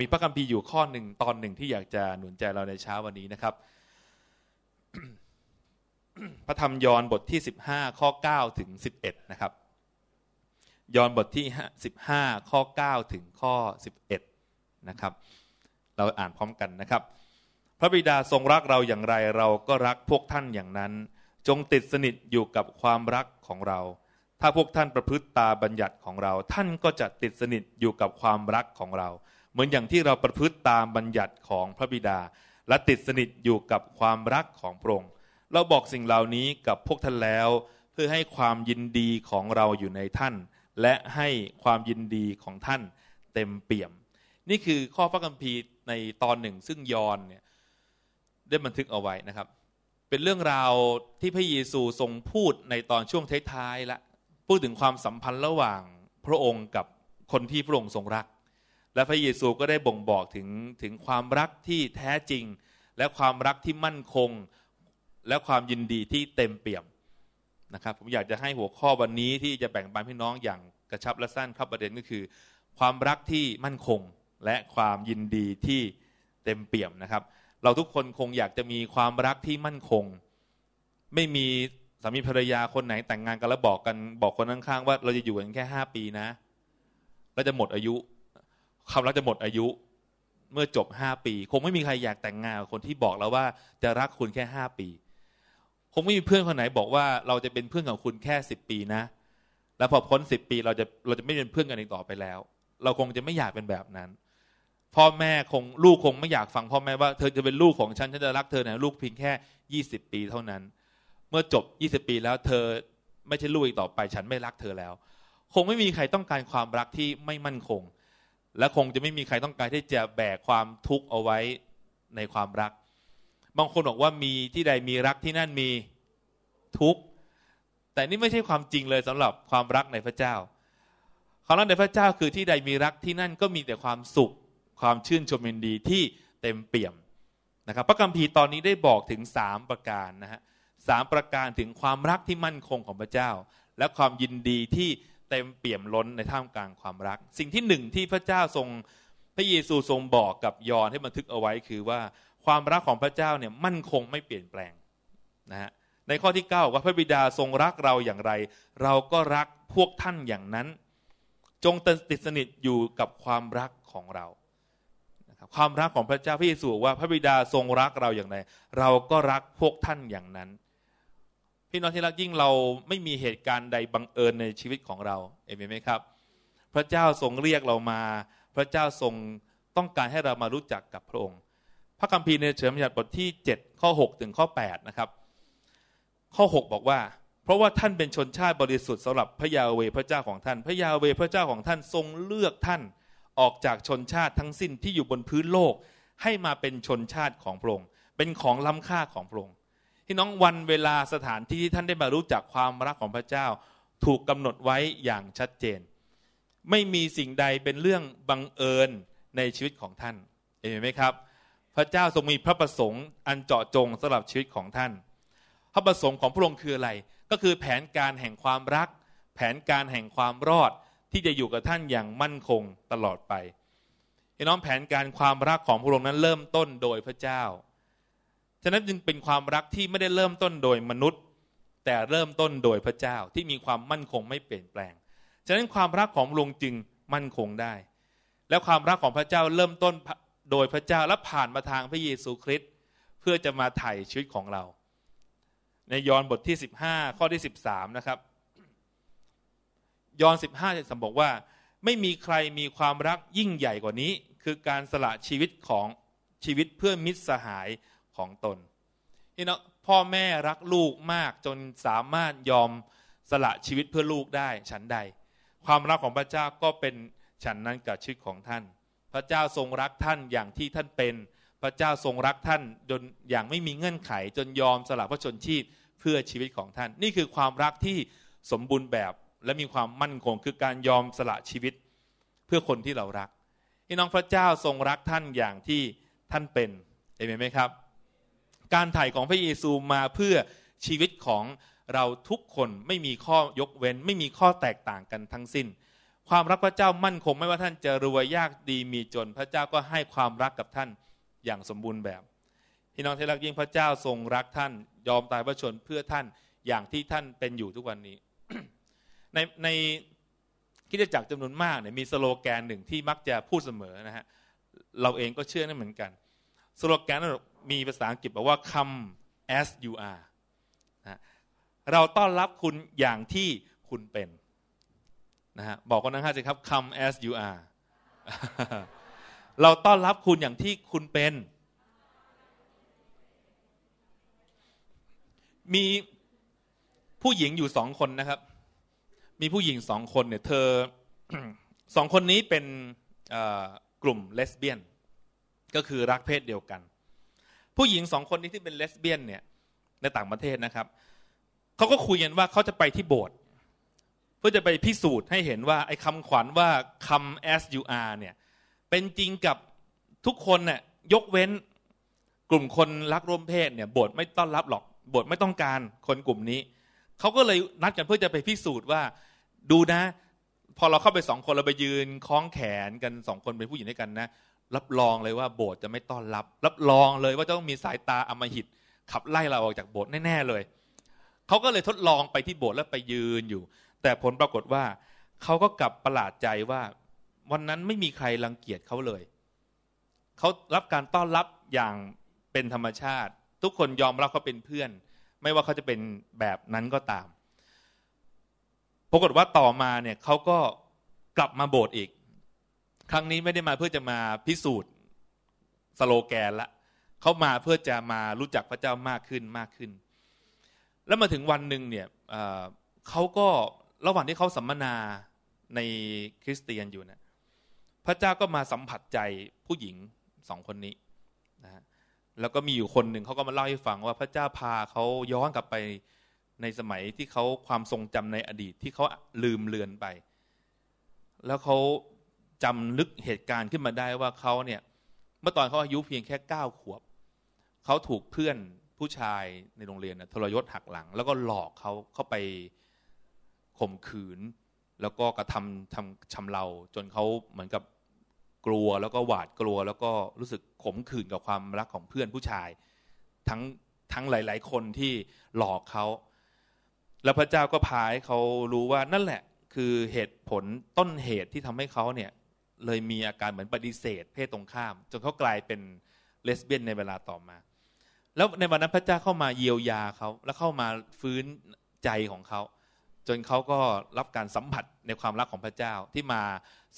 มีพระคัมภีร์อยู่ข้อหนึ่งตอนหนึ่งที่อยากจะหนุนใจเราในเช้าวันนี้นะครับ พระธรรมยอห์นบทที่ 15 ข้อ9ถึง11นะครับยอห์นบทที่15ข้อ 9 ถึงข้อ11นะครับเราอ่านพร้อมกันนะครับ พระบิดาทรงรักเราอย่างไรเราก็รักพวกท่านอย่างนั้น จงติดสนิทอยู่กับความรักของเรา ถ้าพวกท่านประพฤติตาบัญญัติของเราท่านก็จะติดสนิทอยู่กับความรักของเรามือนอย่างที่เราประพฤติตามบัญญัติของพระบิดาและติดสนิทอยู่กับความรักของพระองค์ เราบอกสิ่งเหล่านี้กับพวกท่านแล้วเพื่อให้ความยินดีของเราอยู่ในท่าน และให้ความยินดีของท่านเต็มเปี่ยม นี่คือข้อพระคัมภีร์ในตอนหนึ่งซึ่งยอนเนี่ยได้บันทึกเอาไว้นะครับ เป็นเรื่องราวที่พระเยซูทรงพูดในตอนช่วงท้ายๆละพูดถึงความสัมพันธ์ระหว่างพระองค์กับคนที่พระองค์ทรงรักและพระเยซูก็ได้บ่งบอก ถึง ถึงความรักที่แท้จริง และความรักที่มั่นคง และความยินดีที่เต็มเปี่ยมนะครับ ผม อยากจะให้หัวข้อวันนี้ที่จะแบ่งปันพี่ น้องอย่างกระชับและสั้นครับประเด็นก็คือ ความรักที่มั่นคงและความยินดีที่เต็มเปี่ยมนะครับ เราทุกคนคงอยากจะมีความรักที่มั่นคง ไม่มีสามีภรรยาคนไหนแต่งงานกันแล้วบอกกันบอกคนข้างๆว่า เราจะอยู่กันแค่ห้าปีนะแล้จะหมดอายุความรักจะหมดอายุเมื่อจบห้าปี คงไม่มีใครอยากแต่งงานกับคนที่บอกเราว่าจะรักคุณแค่ห้าปี คงไม่มีเพื่อนคนไหนบอกว่าเราจะเป็นเพื่อนกับคุณแค่สิบปีนะแล้วพอพ้นสิบปีเราจะเราจะไม่เป็นเพื่อนกันอีกต่อไปแล้ว เราคงจะไม่อยากเป็นแบบนั้นพ่อแม่คงลูกคงไม่อยากฟังพ่อแม่ว่าเธอจะเป็นลูกของฉันฉันจะรักเธอนะลูกเพียงแค่ยี่สิบปีเท่านั้น เมื่อจบยี่สิบปีแล้วเธอไม่ใช่ลูกอีกต่อไป ฉันไม่รักเธอแล้ว คงไม่มีใครต้องการความรักที่ไม่มั่นคงและคงจะไม่มีใครต้องการที่จะแบกความทุกข์เอาไว้ในความรัก บางคนบอกว่ามีที่ใดมีรักที่นั่นมีทุกข์ แต่นี่ไม่ใช่ความจริงเลยสำหรับความรักในพระเจ้าความรักในพระเจ้าคือที่ใดมีรักที่นั่นก็มีแต่ความสุขความชื่นชมยินดีที่เต็มเปี่ยมนะครับ พระคัมภีร์ตอนนี้ได้บอกถึง 3 ประการนะฮะสประการถึงความรักที่มั่นคงของพระเจ้า และความยินดีที่เต็มเปี่ยมล้นในท่ามกลางความรักสิ่งที่หนึ่งที่พระเจ้าทรงพระเยซูทรงบอกกับยอนให้บันทึกเอาไว้คือว่าความรักของพระเจ้าเนี่ยมั่นคงไม่เปลี่ยนแปลงนะฮะในข้อที่9ว่าพระบิดาทรงรักเราอย่างไร เราก็รักพวกท่านอย่างนั้น จงติดสนิทอยู่กับความรักของเราความรักของพระเจ้าพระเยซูว่าพระบิดาทรงรักเราอย่างไร เราก็รักพวกท่านอย่างนั้นพี่น้องที่รักยิ่งเราไม่มีเหตุการณ์ใดบังเอิญในชีวิตของเราเอเมนไหมครับพระเจ้าทรงเรียกเรามาพระเจ้าทรงต้องการให้เรามารู้จักกับพระองค์พระคัมภีร์ในเฉลิมฉาับบทที่7ข้อ6ถึงข้อ8นะครับข้อ6บอกว่า เพราะว่าท่านเป็นชนชาติบริสุทธิ์สำหรับพระยาเวพระเจ้าของท่านพระยาเวพระเจ้าของท่านทรงเลือกท่านออกจากชนชาติทั้งสิ้นที่อยู่บนพื้นโลกให้มาเป็นชนชาติของพระองค์ เป็นของล้ำค่าของพระองค์พี่น้องวันเวลาสถานที่ที่ท่านได้มารู้จักความรักของพระเจ้าถูกกำหนดไว้อย่างชัดเจน ไม่มีสิ่งใดเป็นเรื่องบังเอิญในชีวิตของท่านเห็นไหมครับ พระเจ้าทรงมีพระประสงค์ อันเจาะจงสำหรับชีวิตของท่าน พระประสงค์ของพระองค์คืออะไร ก็คือแผนการแห่งความรัก แผนการแห่งความรอดที่จะอยู่กับท่านอย่างมั่นคงตลอดไปพี่น้องแผนการความรักของพระองค์นั้นเริ่มต้นโดยพระเจ้าฉะนั้นจึงเป็นความรักที่ไม่ได้เริ่มต้นโดยมนุษย์ แต่เริ่มต้นโดยพระเจ้าที่มีความมั่นคงไม่เปลี่ยนแปลง ฉะนั้นความรักของลุงจึงมั่นคงได้ และความรักของพระเจ้าเริ่มต้นโดยพระเจ้าและผ่านมาทางพระเยซูคริสต์เพื่อจะมาไถ่ชีวิตของเรา ในยอห์นบทที่15ข้อที่13นะครับยอห์น15จะสัมบอกว่าไม่มีใครมีความรักยิ่งใหญ่กว่านี้คือการสละชีวิตของชีวิตเพื่อมิตรสหายของตนนี่เนาะพ่อแม่รักลูกมากจนสามารถยอมสละชีวิตเพื่อลูกได้ฉันใดความรักของพระเจ้าก็เป็น ฉันนั้นกับชีวิตของท่าน พระเจ้าทรงรักท่านอย่างที่ท่านเป็นพระเจ้าทรงรักท่านจนอย่างไม่มีเงื่อนไขจนยอมสละพระชนชีพเพื่อชีวิตของท่าน นี่คือความรักที่สมบูรณ์แบบและมีความมั่นคงคือการยอมสละชีวิตเพื่อคนที่เรารักพี่น้องพระเจ้าทรงรักท่านอย่างที่ท่านเป็นเอเมนไหมครับการไถ่ของพระเยซูมาเพื่อชีวิตของเราทุกคน ไม่มีข้อยกเว้น ไม่มีข้อแตกต่างกันทั้งสิ้น ความรักพระเจ้ามั่นคง ไม่ว่าท่านจะรวยยากดีมีจน พระเจ้าก็ให้ความรักกับท่านอย่างสมบูรณ์แบบพี่น้องที่รักยิ่งพระเจ้าทรงรักท่านยอมตายพระชนเพื่อท่านอย่างที่ท่านเป็นอยู่ทุกวันนี้ ในในคิดจักรจำนวนมากเนี่ยมีสโลแกนหนึ่งที่มักจะพูดเสมอนะฮะเราเองก็เชื่อนั่นเหมือนกันสโลแกนมีภาษาอังกฤษบอกว่า come as you are นะเราต้อนรับคุณอย่างที่คุณเป็นนะฮะบอกกันนะครับสิครับ come as you are เราต้อนรับคุณอย่างที่คุณเป็น มีผู้หญิงอยู่สองคนนะครับ มีผู้หญิงสองคนเนี่ยเธอสองคนนี้เป็นกลุ่มเลสเบี้ยนก็คือรักเพศเดียวกัน ผู้หญิงสองคนนี้ที่เป็นเลสเบี้ยนเนี่ยในต่างประเทศนะครับเขาก็คุยกันว่าเขาจะไปที่โบสถ์เพื่อจะไปพิสูจน์ให้เห็นว่าไอ้คำขวัญว่าคำ as you are เนี่ยเป็นจริงกับทุกคนน่ยยกเว้นกลุ่มคนรักร่วมเพศเนี่ยโบสถ์ไม่ต้อนรับหรอกโบสถ์ไม่ต้องการคนกลุ่มนี้ เขาก็เลยนัดกันเพื่อจะไปพิสูจน์ว่าดูนะ พอเราเข้าไปสองคนเราไปยืนคล้องแขนกันสองคนเป็นผู้หญิงด้วยกันนะรับรองเลยว่าโบสถ์จะไม่ต้อนรับ รับรองเลยว่าจะต้องมีสายตาอมหิตขับไล่เราออกจากโบสถ์แน่ ๆเลย เขาก็เลยทดลองไปที่โบสถ์แล้วไปยืนอยู่ แต่ผลปรากฏว่า เขาก็กลับประหลาดใจว่า วันนั้นไม่มีใครรังเกียจเขาเลย เขารับการต้อนรับอย่างเป็นธรรมชาติ ทุกคนยอมรับเขาเป็นเพื่อน ไม่ว่าเขาจะเป็นแบบนั้นก็ตาม ปรากฏว่าต่อมาเนี่ยเขาก็กลับมาโบสถ์อีกครั้งนี้ไม่ได้มาเพื่อจะมาพิสูจน์ สโลแกนละ เขามาเพื่อจะมารู้จักพระเจ้ามากขึ้นมากขึ้น แล้วมาถึงวันหนึ่งเนี่ยเขาก็ระหว่างที่เขาสัมมนาในคริสเตียนอยู่นะพระเจ้าก็มาสัมผัสใจผู้หญิงสองคนนี้นะแล้วก็มีอยู่คนหนึ่งเขาก็มาเล่าให้ฟังว่าพระเจ้าพาเขาย้อนกลับไปในสมัยที่เขาความทรงจำในอดีตที่เขาลืมเลือนไป แล้วเขาจำลึกเหตุการณ์ขึ้นมาได้ว่าเขาเนี่ย เมื่อตอนเขาอายุเพียงแค่เก้าขวบเขาถูกเพื่อนผู้ชายในโรงเรียนทรยศหักหลัง แล้วก็หลอกเขาเข้าไปข่มขืนแล้วก็กระทำทำชำเราจนเขาเหมือนกับกลัวแล้วก็หวาดกลัว แล้วก็รู้สึกขมขื่นกับความรักของเพื่อนผู้ชายทั้งทั้งหลาย ๆ คนที่หลอกเขาแล้วพระเจ้าก็พาให้เขารู้ว่านั่นแหละคือเหตุผลต้นเหตุที่ทำให้เขาเนี่ยเลยมีอาการเหมือนปฏิเสธ เพศตรงข้าม จนเขากลายเป็นเลสเบี้ยนในเวลาต่อมา แล้วในวันนั้นพระเจ้าเข้ามาเยียวยาเขาและเข้ามาฟื้นใจของเขาจนเขาก็รับการสัมผัสในความรักของพระเจ้าที่มา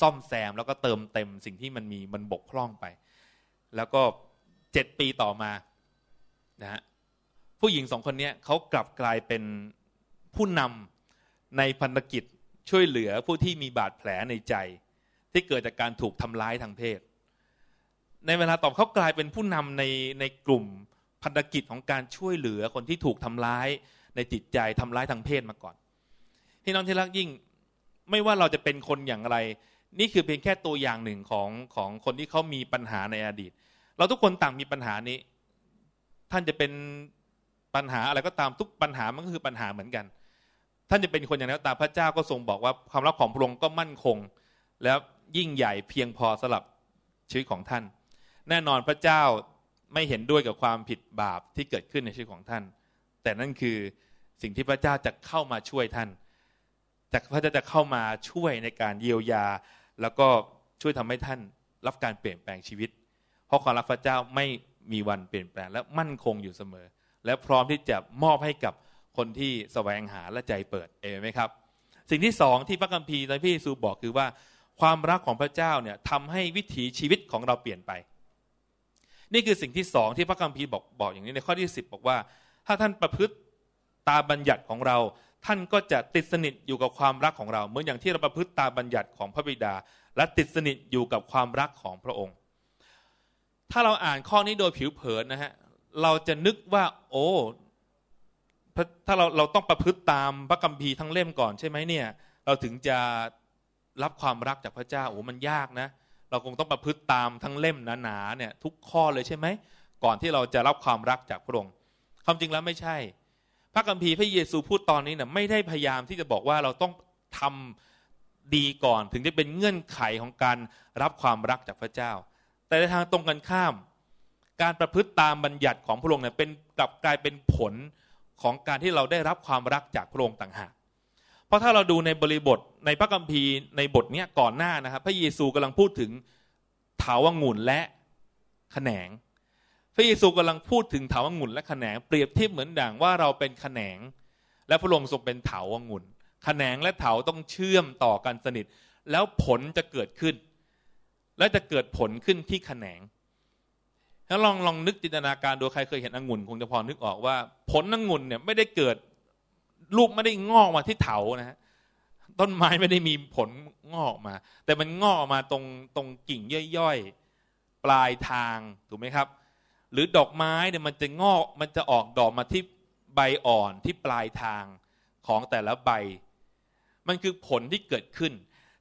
ซ่อมแซมแล้วก็เติมเต็มสิ่งที่มันมีมันบกพร่องไป แล้วก็เจ็ดปีต่อมานะฮะผู้หญิงสองคนนี้เขากลับกลายเป็นผู้นำในพันธกิจช่วยเหลือผู้ที่มีบาดแผลในใจที่เกิดจากการถูกทำร้ายทางเพศ ในเวลาต่อเขากลายเป็นผู้นำในในกลุ่มพันธกิจของการช่วยเหลือคนที่ถูกทำร้าย ในจิตใจทำร้ายทางเพศมาก่อน ที่น้องที่รักยิ่งไม่ว่าเราจะเป็นคนอย่างไร นี่คือเพียงแค่ตัวอย่างหนึ่งของของคนที่เขามีปัญหาในอดีต เราทุกคนต่างมีปัญหานี้ ท่านจะเป็นปัญหาอะไรก็ตามทุกปัญหามันก็คือปัญหาเหมือนกัน ท่านจะเป็นคนอย่างนร้็ตามพระเจ้าก็ทรงบอกว่าความรักของพระองค์ก็มั่นคง แล้วยิ่งใหญ่เพียงพอสำหรับชีวิตของท่าน แน่นอนพระเจ้าไม่เห็นด้วยกับความผิดบาปที่เกิดขึ้นในชีวิตของท่าน แต่นั่นคือสิ่งที่พระเจ้าจะเข้ามาช่วยท่านแต่พระเจ้าจะเข้ามาช่วยในการเยียวยา แล้วก็ช่วยทำให้ท่านรับการเปลี่ยนแปลงชีวิต เพราะความรักพระเจ้าไม่มีวันเปลี่ยนแปลง และมั่นคงอยู่เสมอ และพร้อมที่จะมอบให้กับคนที่แสวงหาและใจเปิดเองไหมครับ สิ่งที่สองที่พระคัมภีร์ในพี่ซูบอกคือว่าความรักของพระเจ้าเนี่ยทำให้วิถีชีวิตของเราเปลี่ยนไป นี่คือสิ่งที่สองที่พระคัมภีร์บอกบอกอย่างนี้ในข้อที่10บอกว่า ถ้าท่านประพฤติตาบัญญัติของเรา ท่านก็จะติดสนิทอยู่กับความรักของเรา เหมือนอย่างที่เราประพฤติตาบัญญัติของพระบิดา และติดสนิทอยู่กับความรักของพระองค์ ถ้าเราอ่านข้อนี้โดยผิวเผินนะฮะเราจะนึกว่าโอ้ถ้าเราเราต้องประพฤติตามพระคัมภีร์ทั้งเล่มก่อนใช่ไหมเนี่ย เราถึงจะรับความรักจากพระเจ้าโอ้มันยากนะ เราคงต้องประพฤติตามทั้งเล่มหนาๆเนี่ยทุกข้อเลยใช่ไหมก่อนที่เราจะรับความรักจากพระองค์ความจริงแล้วไม่ใช่ พระคัมภีร์พระเยซูพูดตอนนี้เนี่ยไม่ได้พยายามที่จะบอกว่าเราต้องทำดีก่อนถึงจะเป็นเงื่อนไขของการรับความรักจากพระเจ้า แต่ในทางตรงกันข้าม การประพฤติตามบัญญัติของพระองค์เนี่ยเป็นกลับกลายเป็นผลของการที่เราได้รับความรักจากพระองค์ต่างหากเพราะถ้าเราดูในบริบทในพระคัมภีร์ในบทเนี้ยก่อนหน้านะครับพระเยซูกำลังพูดถึงเถาวงุ่นและขแขนง พระเยซูกำลังพูดถึงเถาวงุ่นและขแขนงเปรียบเทียบเหมือนด่างว่าเราเป็นขแขนง และพระองค์ทรงเป็นเถาวงุ่นขแขนงและเถาต้องเชื่อมต่อกันสนิท แล้วผลจะเกิดขึ้น และจะเกิดผลขึ้นที่ขแขนงถ้าลองลองนึกจินตนาการดูใครเคยเห็นองุ่นคงจะพอนึกออกว่าผลองุ่นเนี่ยไม่ได้เกิดลูกไม่ได้งอกมาที่เถานะฮะต้นไม้ไม่ได้มีผลงอกมาแต่มันงอกมาตรงตรงกิ่งย่อยๆ ปลายทางถูกไหมครับ หรือดอกไม้เนี่ยมันจะงอกมันจะออกดอกมาที่ใบอ่อนที่ปลายทางของแต่ละใบ มันคือผลที่เกิดขึ้น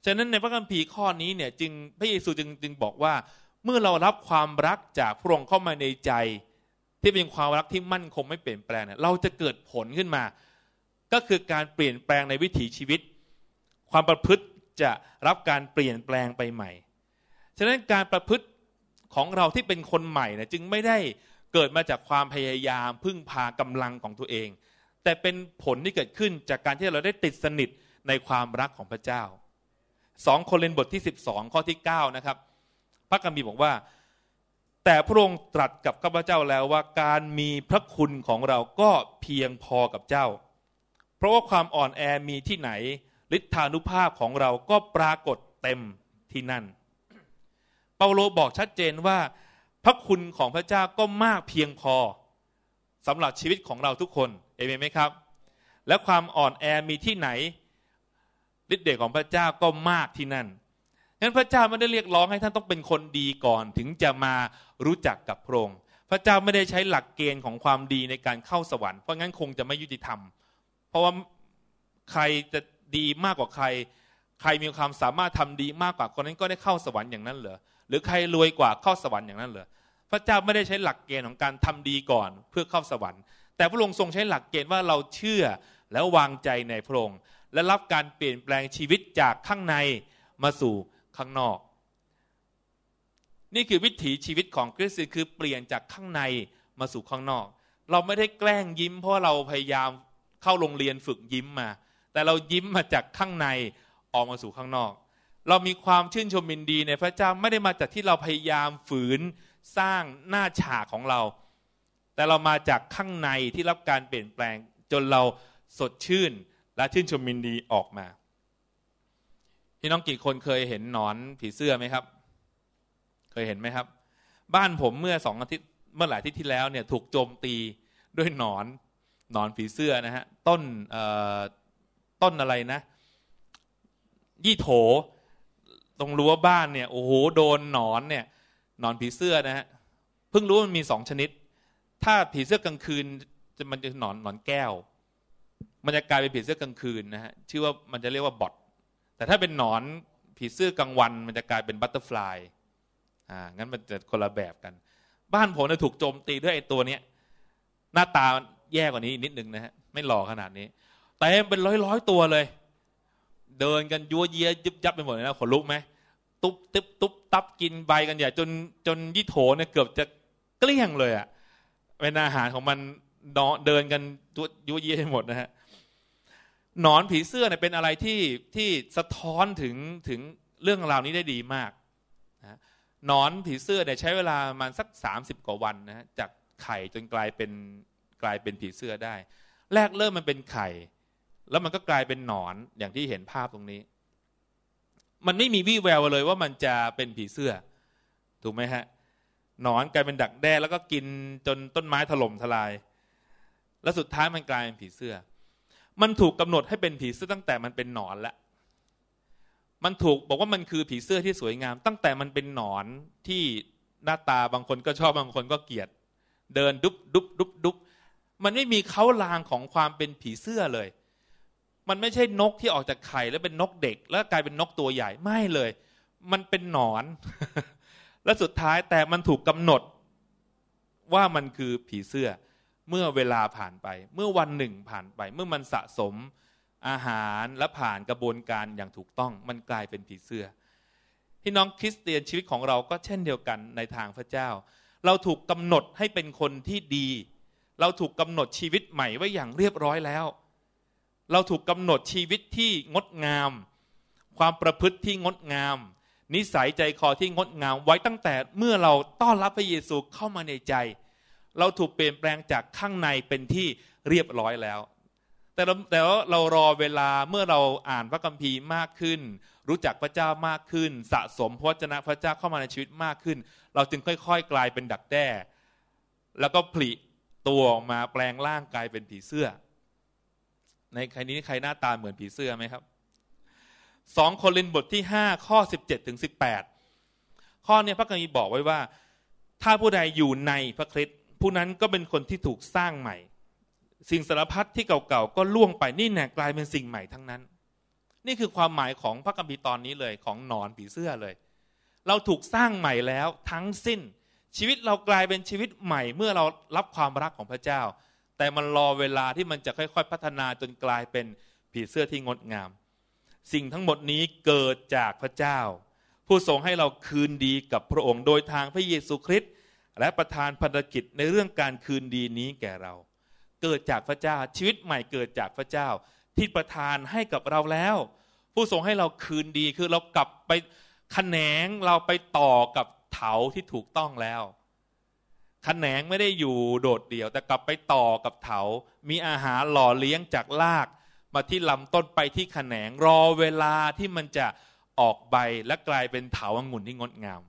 ฉะนั้นในพระคัมภีร์ข้อนี้เนี่ยจึงพระเยซูจึงจึงบอกว่า เมื่อเรารับความรักจากพระองค์เข้ามาในใจที่เป็นความรักที่มั่นคงไม่เปลี่ยนแปลงเนี่ยเราจะเกิดผลขึ้นมาก็คือการเปลี่ยนแปลงในวิถีชีวิต ความประพฤติจะรับการเปลี่ยนแปลงไปใหม่ฉะนั้นการประพฤติของเราที่เป็นคนใหม่นะจึงไม่ได้เกิดมาจากความพยายามพึ่งพากำลังของตัวเอง แต่เป็นผลที่เกิดขึ้นจากการที่เราได้ติดสนิทในความรักของพระเจ้า สองโครินบทที่ 12 ข้อที่9นะครับพระกัมมีบอกว่า แต่พระองค์ตรัสกับข้าพเจ้าแล้วว่าการมีพระคุณของเราก็เพียงพอกับเจ้าเพราะว่าความอ่อนแอมีที่ไหนฤทธานุภาพของเราก็ปรากฏเต็มที่นั่น เปาโลบอกชัดเจนว่า พระคุณของพระเจ้าก็มากเพียงพอสำหรับชีวิตของเราทุกคนเอเมนไหมครับและความอ่อนแอมีที่ไหนฤทธิ์เดชของพระเจ้าก็มากที่นั่นงั้นพระเจ้าไม่ได้เรียกร้องให้ท่านต้องเป็นคนดีก่อนถึงจะมารู้จักกับพระองค์พระเจ้าไม่ได้ใช้หลักเกณฑ์ของความดีในการเข้าสวรรค์เพราะงั้นคงจะไม่ยุติธรรมเพราะว่าใครจะดีมากกว่าใคร ใครมีความสามารถทำดีมากกว่าคนนั้นก็ได้เข้าสวรรค์อย่างนั้นเหรอหรือใครรวยกว่าเข้าสวรรค์อย่างนั้นเหรอพระเจ้าไม่ได้ใช้หลักเกณฑ์ของการทำดีก่อนเพื่อเข้าสวรรค์ แต่พระองค์ทรงใช้หลักเกณฑ์ว่าเราเชื่อแล้ววางใจในพระองค์และรับการเปลี่ยนแปลงชีวิตจากข้างในมาสู่ข้างนอก นี่คือวิถีชีวิตของคริสต์คือเปลี่ยนจากข้างในมาสู่ข้างนอก เราไม่ได้แกล้งยิ้มเพราะเราพยายามเข้าโรงเรียนฝึกยิ้มมา แต่เรายิ้มมาจากข้างในออกมาสู่ข้างนอก เรามีความชื่นชมยินดีในพระเจ้าไม่ได้มาจากที่เราพยายามฝืนสร้างหน้าฉากของเรา แต่เรามาจากข้างในที่รับการเปลี่ยนแปลง จนเราสดชื่นและชื่นชมยินดีออกมา พี่น้องกี่คนเคยเห็นหนอนผีเสื้อไหมครับ เคยเห็นไหมครับ บ้านผมเมื่อสองอาทิตย์เมื่อหลายอาทิตย์ที่แล้วเนี่ยถูกโจมตีด้วยหนอนนอนผีเสื้อนะฮะต้นต้นอะไรนะ ยี่โถ ตรงรั้วบ้านเนี่ย โอ้โหโดนหนอนเนี่ยหนอนผีเสื้อนะฮะเพิ่งรู้มันมีสองชนิด ถ้าผีเสื้อกลางคืนจะมันจะหนอนหนอนแก้ว มันจะกลายเป็นผีเสื้อกลางคืนนะฮะชื่อว่ามันจะเรียกว่าบอทแต่ถ้าเป็นหนอนผีเสื้อกลางวันมันจะกลายเป็นบัตเตอร์ฟลายอ่างั้นมันจะคนละแบบกัน บ้านผมเนี่ยถูกโจมตีด้วยไอ้ตัวเนี้ยหน้าตาแย่กว่านี้นิดนึงนะฮะไม่หล่อขนาดนี้ แต่เป็นร้อยร้อยตัวเลย เดินกันยัวเยียยุบยับไปหมดเลยนะขนลุกไหมตุ๊บตุ๊บตุ๊บตับกินใบกันใหญ่จนจนยี่โถเนี่ยเกือบจะเกลี้ยงเลยอ่ะเป็นอาหารของมันนอเดินกันยัวเยียไปหมดนะฮะหนอนผีเสื้อเนี่ยเป็นอะไรที่ที่สะท้อนถึงถึงเรื่องราวนี้ได้ดีมากนะหนอนผีเสื้อเนี่ยใช้เวลามันสักสามสิบกว่าวันนะจากไข่จนกลายเป็นกลายเป็นผีเสื้อได้ แรกเริ่มมันเป็นไข่ แล้วมันก็กลายเป็นหนอนอย่างที่เห็นภาพตรงนี้ มันไม่มีวี่แววเลยว่ามันจะเป็นผีเสื้อ ถูกไหมฮะ หนอนกลายเป็นดักแด้แล้วก็กินจนต้นไม้ถล่มทลาย แล้วสุดท้ายมันกลายเป็นผีเสื้อ มันถูกกำหนดให้เป็นผีเสื้อตั้งแต่มันเป็นหนอนละมันถูกบอกว่ามันคือผีเสื้อที่สวยงามตั้งแต่มันเป็นหนอนที่หน้าตาบางคนก็ชอบบางคนก็เกลียดเดินดุบดุบดุบดุบมันไม่มีเขาลางของความเป็นผีเสื้อเลย มันไม่ใช่นกที่ออกจากไข่แล้วเป็นนกเด็ก แล้วกลายเป็นนกตัวใหญ่ไม่เลย มันเป็นหนอน และสุดท้ายแต่มันถูกกำหนดว่ามันคือผีเสื้อเมื่อเวลาผ่านไป เมื่อวันหนึ่งผ่านไป เมื่อมันสะสมอาหารและผ่านกระบวนการอย่างถูกต้องมันกลายเป็นผีเสื้อพี่น้องคริสเตียนชีวิตของเราก็เช่นเดียวกันในทางพระเจ้า เราถูกกำหนดให้เป็นคนที่ดีเราถูกกำหนดชีวิตใหม่ไว้อย่างเรียบร้อยแล้ว เราถูกกำหนดชีวิตที่งดงาม ความประพฤติที่งดงาม นิสัยใจคอที่งดงามไว้ตั้งแต่เมื่อเราต้อนรับพระเยซูเข้ามาในใจ เราถูกเปลี่ยนแปลงจากข้างในเป็นที่เรียบร้อยแล้ว แต่เราแต่ว่าเรารอเวลาเมื่อเราอ่านพระคัมภีร์มากขึ้น รู้จักพระเจ้ามากขึ้น สะสมพระวจนะพระเจ้าเข้ามาในชีวิตมากขึ้น เราจึงค่อยๆกลายเป็นดักแด้แล้วก็ผลิตัวออกมาแปลงร่างกายเป็นผีเสื้อ ในใครนี้ใครหน้าตาเหมือนผีเสื้อไหมครับสองโครินบทที่ห้าข้อสิบเจ็ดถึงสิบแปดข้อนี้พระคัมภีร์บอกไว้ว่า ถ้าผู้ใดอยู่ในพระคริสต์ผู้นั้นก็เป็นคนที่ถูกสร้างใหม่ สิ่งสารพัดที่เก่าๆ ก็ล่วงไปนี่แน่กลายเป็นสิ่งใหม่ทั้งนั้น นี่คือความหมายของพระคัมภีร์ตอนนี้เลยของหนอนผีเสื้อเลย เราถูกสร้างใหม่แล้วทั้งสิ้นชีวิตเรากลายเป็นชีวิตใหม่เมื่อเรารับความรักของพระเจ้า แต่มันรอเวลาที่มันจะค่อยๆ พัฒนาจนกลายเป็นผีเสื้อที่งดงาม สิ่งทั้งหมดนี้เกิดจากพระเจ้า ผู้ทรงให้เราคืนดีกับพระองค์โดยทางพระเยซูคริสต์และประทานพันธกิจในเรื่องการคืนดีนี้แก่เรา เกิดจากพระเจ้าชีวิตใหม่เกิดจากพระเจ้าที่ประทานให้กับเราแล้ว ผู้ทรงให้เราคืนดีคือเรากลับไปขแขนงเราไปต่อกับเถาที่ถูกต้องแล้วขแขนงไม่ได้อยู่โดดเดี่ยวแต่กลับไปต่อกับเถา มีอาหารหล่อเลี้ยงจากราก มาที่ลำต้นไปที่ขแขนงรอเวลาที่มันจะออกใบและกลายเป็นเถาองุ่นที่งดงาม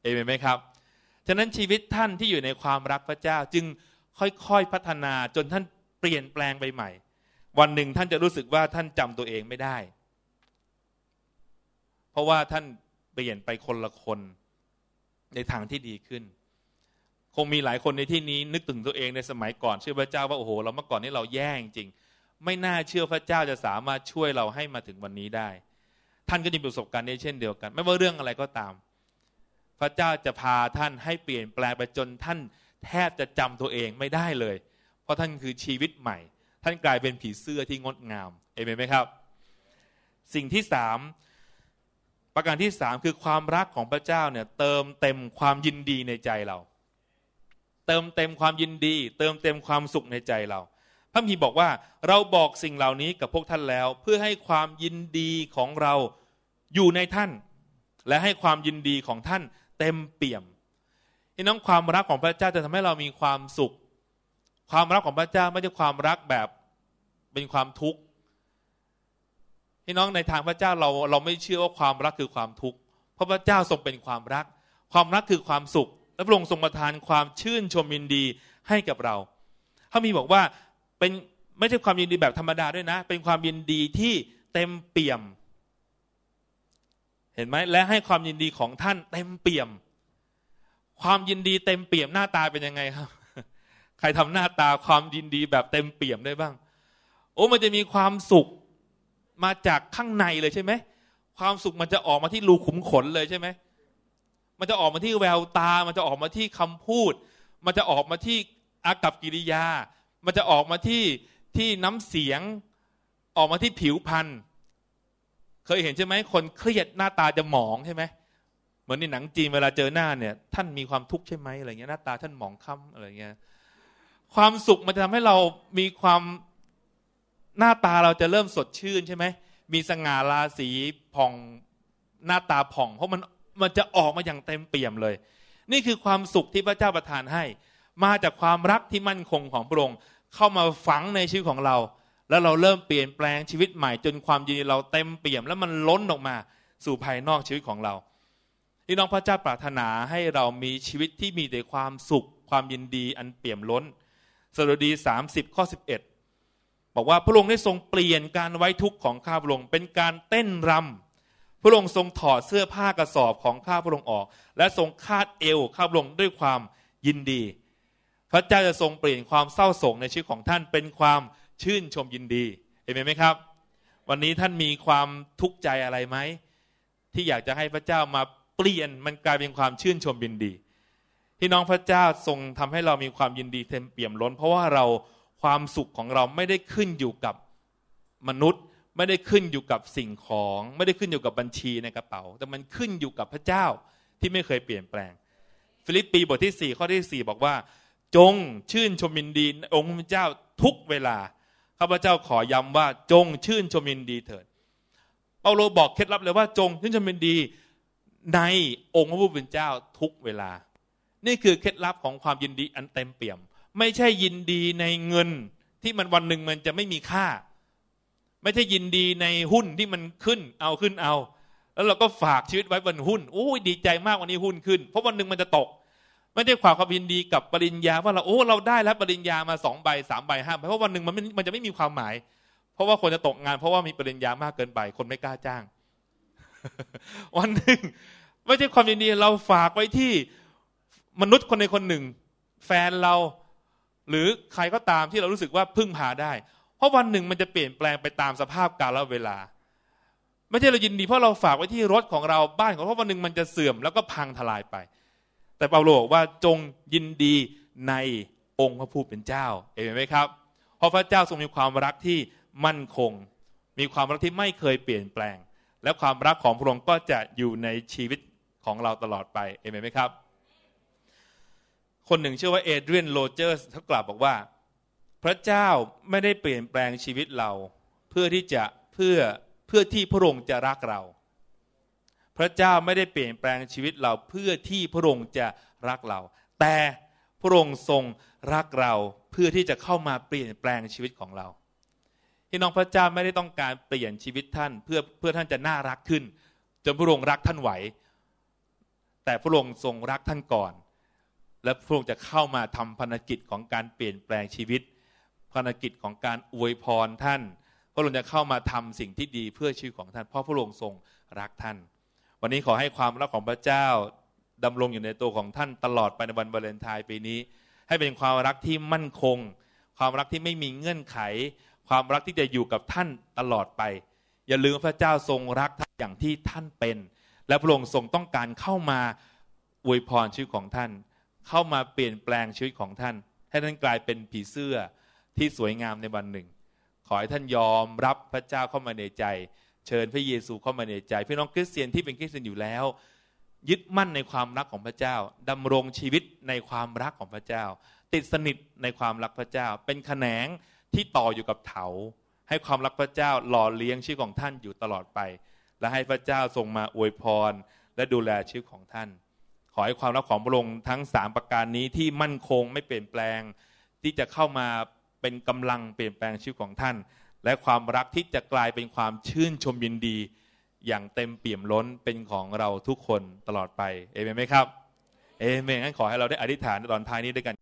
เอเมนไหมครับ ฉะนั้นชีวิตท่านที่อยู่ในความรักพระเจ้าจึงค่อยๆพัฒนาจนท่านเปลี่ยนแปลงไปใหม่ วันหนึ่งท่านจะรู้สึกว่าท่านจำตัวเองไม่ได้ เพราะว่าท่านเปลี่ยนไปคนละคนในทางที่ดีขึ้น คงมีหลายคนในที่นี้นึกถึงตัวเองในสมัยก่อนเชื่อพระเจ้าว่าโอ้โหเราเมื่อก่อนนี้เราแย่จริงไม่น่าเชื่อพระเจ้าจะสามารถช่วยเราให้มาถึงวันนี้ได้ ท่านก็มีประสบการณ์นเช่นเดียวกัน ไม่ว่าเรื่องอะไรก็ตาม พระเจ้าจะพาท่านให้เปลี่ยนแปลงไปจนท่านแทบจะจำตัวเองไม่ได้เลย เพราะท่านคือชีวิตใหม่ ท่านกลายเป็นผีเสื้อที่งดงามเอเมนไหมครับ สิ่งที่สามประการที่สามคือความรักของพระเจ้าเนี่ย เติมเต็มความยินดีในใจเรา เติมเต็มความยินดี เติมเต็มความสุขในใจเรา พระมีบอกว่าเราบอกสิ่งเหล่านี้กับพวกท่านแล้วเพื่อให้ความยินดีของเราอยู่ในท่าน และให้ความยินดีของท่านเต็มเปี่ยมที่น้องความรักของพระเจ้าจะทำให้เรามีความสุข ความรักของพระเจ้าไม่ใช่ความรักแบบเป็นความทุกข์พี่น้องในทางพระเจ้าเรา เราไม่เชื่อว่าความรักคือความทุกข์เพราะพระเจ้าทรงเป็นความรักความรักคือความสุข และพระองค์ทรงประทานความชื่นชมยินดีให้กับเราพ้ามีบอกว่าเป็นไม่ใช่ความยินดีแบบธรรมดาด้วยนะเป็นความยินดีที่เต็มเปี่ยม เห็นไหมและให้ความยินดีของท่านเต็มเปี่ยม ความยินดีเต็มเปี่ยมหน้าตาเป็นยังไงครับ ใครทำหน้าตาความยินดีแบบเต็มเปี่ยมได้บ้าง โอ้มันจะมีความสุขมาจากข้างในเลยใช่ไหมความสุขมันจะออกมาที่รูขุมขนเลยใช่ไหมมันจะออกมาที่แววตา มันจะออกมาที่คำพูด มันจะออกมาที่อากับกิริยา มันจะออกมาที่ที่น้ำเสียง ออกมาที่ผิวพรรณเคยเห็นใช่ไหม คนเครียดหน้าตาจะหมองใช่ไหม เหมือนในหนังจีนเวลาเจอหน้าเนี่ย ท่านมีความทุกข์ใช่ไหมอะไรเงี้ยหน้าตาท่านหมองค่ำอะไรเงี้ยความสุขมันจะทำให้เรามีความหน้าตาเราจะเริ่มสดชื่นใช่ไหม มีสง่าราศีผ่องหน้าตาผ่องเพราะมันมันจะออกมาอย่างเต็มเปี่ยมเลย นี่คือความสุขที่พระเจ้าประทานให้มาจากความรักที่มั่นคงของพระองค์เข้ามาฝังในชีวิตของเรา แล้วเราเริ่มเปลี่ยนแปลงชีวิตใหม่จนความยินดีเราเต็มเปี่ยม แล้วมันล้นออกมาสู่ภายนอกชีวิตของเราที่น้องพระเจ้าปรารถนาให้เรามีชีวิตที่มีแต่ความสุขความยินดีอันเปี่ยมล้นสดุดี 30ข้อ11บอกว่าพระองค์ได้ทรงเปลี่ยนการไว้ทุกข์ของข้าพระองค์เป็นการเต้นรำพระองค์ทรงถอดเสื้อผ้ากระสอบของข้าพระองค์ออก และทรงคาดเอวข้าพระองค์ด้วยความยินดี พระเจ้าจะทรงเปลี่ยนความเศร้าโศกในชีวิตของท่านเป็นความชื่นชมยินดีเห็นไหมครับ วันนี้ท่านมีความทุกข์ใจอะไรไหมที่อยากจะให้พระเจ้ามาเปลี่ยนมันกลายเป็นความชื่นชมยินดีที่น้องพระเจ้าทรงทำให้เรามีความยินดีเต็มเปี่ยมล้นเพราะว่าเราความสุขของเราไม่ได้ขึ้นอยู่กับมนุษย์ไม่ได้ขึ้นอยู่กับสิ่งของไม่ได้ขึ้นอยู่กับบัญชีในกระเป๋าแต่มันขึ้นอยู่กับพระเจ้าที่ไม่เคยเปลี่ยนแปลง ฟิลิปปีบทที่ 4 ข้อที่ 4 บอกว่า จงชื่นชมยินดี องค์พระเจ้าทุกเวลาข้าพเจ้าขอย้ำว่า จงชื่นชมยินดีเถิดเปาโลบอกเคล็ดลับเลยว่าจงชื่นชมยินดีในองค์พระผู้เป็นเจ้าทุกเวลา นี่คือเคล็ดลับของความยินดีอันเต็มเปี่ยมไม่ใช่ยินดีในเงินที่มันวันหนึ่งมันจะไม่มีค่า ไม่ใช่ยินดีในหุ้นที่มันขึ้น เอาขึ้นเอา แล้วเราก็ฝากชีวิตไว้บนหุ้นโอ้ยดีใจมากวันนี้หุ้นขึ้น เพราะวันหนึ่งมันจะตกไม่ใช่ความความยินดีกับปริญญาว่าเราโอ้เราได้แล้วปริญญามาสองใบสามใบห้าใบเพราะวันหนึ่งมันมันจะไม่มีความหมาย เพราะว่าคนจะตกงานเพราะว่ามีปริญญามากเกินไปคนไม่กล้าจ้าง วันหนึ่งไม่ใช่ความยินดีเราฝากไว้ที่มนุษย์คนใดคนหนึ่ง แฟนเราหรือใครก็ตามที่เรารู้สึกว่าพึ่งพาได้ เพราะวันหนึ่งมันจะเปลี่ยนแปลงไปตามสภาพกาลเวลา ไม่ใช่เรายินดีเพราะเราฝากไว้ที่รถของเราบ้านของเราเพราะวันหนึ่งมันจะเสื่อมแล้วก็พังทลายไป แต่เปาโลบอกว่าจงยินดีในองค์พระผู้เป็นเจ้าเห็นไหมครับ เพราะพระเจ้าทรงมีความรักที่มั่นคง มีความรักที่ไม่เคยเปลี่ยนแปลง และความรักของพระองค์ก็จะอยู่ในชีวิตของเราตลอดไปเห็นไหมครับคนหนึ่งชื่อว่าเอเดรียนโรเจอร์สเขากล่าวบอกว่า พระเจ้าไม่ได้เปลี่ยนแปลงชีวิตเรา เพื่อที่จะเพื่อเพื่อที่พระองค์จะรักเรา พระเจ้าไม่ได้เปลี่ยนแปลงชีวิตเราเพื่อที่พระองค์จะรักเราแต่พระองค์ทรงรักเรา เพื่อที่จะเข้ามาเปลี่ยนแปลงชีวิตของเราพี่น้องพระเจ้าไม่ได้ต้องการเปลี่ยนชีวิตท่านเพื่อเพื่อท่านจะน่ารักขึ้นจนพระองค์รักท่านไหว แต่พระองค์ทรงรักท่านก่อนและพระองค์จะเข้ามาทำภารกิจของการเปลี่ยนแปลงชีวิตภารกิจของการอวยพรท่าน พระองค์จะเข้ามาทำสิ่งที่ดีเพื่อชีวิตของท่านเพราะพระองค์ทรงรักท่าน วันนี้ขอให้ความรักของพระเจ้าดำรงอยู่ในตัวของท่านตลอดไปในวันวาเลนไทน์ปีนี้ ให้เป็นความรักที่มั่นคง ความรักที่ไม่มีเงื่อนไข ความรักที่จะอยู่กับท่านตลอดไป อย่าลืมพระเจ้าทรงรักท่านอย่างที่ท่านเป็น และพระองค์ทรงต้องการเข้ามาอวยพรชีวิตของท่านเข้ามาเปลี่ยนแปลงชีวิตของท่าน ให้ท่านกลายเป็นผีเสื้อที่สวยงามในวันหนึ่ง ขอให้ท่านยอมรับพระเจ้าเข้ามาในใจ เชิญพระเยซูเข้ามาในใจ พี่น้องคริสเตียนที่เป็นคริสเตียนอยู่แล้ว ยึดมั่นในความรักของพระเจ้าดำรงชีวิตในความรักของพระเจ้า ติดสนิทในความรักพระเจ้า เป็นแขนงที่ต่ออยู่กับเถา ให้ความรักพระเจ้าหล่อเลี้ยงชีวิตของท่านอยู่ตลอดไป และให้พระเจ้าทรงมาอวยพรและดูแลชีวิตของท่านขอให้ความรักของพระองค์ทั้ง 3 ประการนี้ที่มั่นคงไม่เปลี่ยนแปลง ที่จะเข้ามาเป็นกำลังเปลี่ยนแปลงชีวิตของท่าน และความรักที่จะกลายเป็นความชื่นชมยินดี อย่างเต็มเปี่ยมล้นเป็นของเราทุกคนตลอดไปเอเมนไหมครับเอเมนงั้นขอให้เราได้อธิษฐานตอนท้ายนี้ด้วยกัน